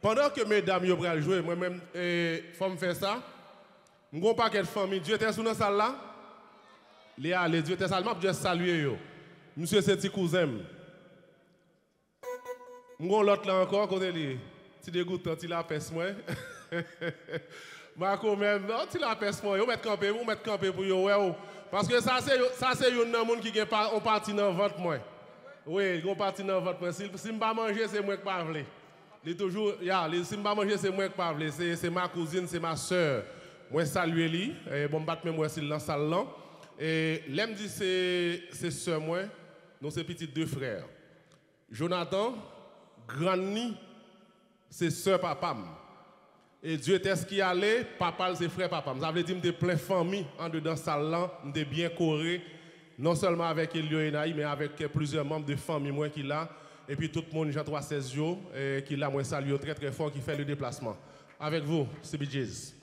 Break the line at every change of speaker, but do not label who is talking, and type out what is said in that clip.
Pendant que mesdames yo pral jouer, moi-même, faut eh, femme fait ça. Mon paquet de famille, Dieu était sous dans salle là. Léa, les Dieu était salement, Dieu saluer yo. Monsieur c'est petit cousin. Mon l'autre là encore côté lui. Petit dégoûtant, il la pèse moi. Marco même, oh, tu la pèse moi, yo mettre camper, vous mettre camper pour yo ouais. Oh. Parce que ça c'est ça c'est une monde qui gagne pas on parti dans vente moi. Oui, on parti dans vente moi. Si si pas manger, c'est moi qui pas vle. Les toujours, ya, les si pas manger c'est moi qui pas c'est ma cousine, c'est ma sœur. Moi saluer lui et bon même moi s'il dans le salon. Et l'aime dit c'est c'est sœur moi, nos c'est petit deux frères. Jonathan, grand Granny, c'est sœur papa. Et Dieu était ce qui allait, papa c'est frère papa. Ça veut dire que plein famille en dedans salle de bien coré non seulement avec Elio Naï, mais avec plusieurs membres de famille moi qui là. Et puis tout le monde, Jean 316 qui l'a moins salué très très fort, qui fait le déplacement. Avec vous, CBJs.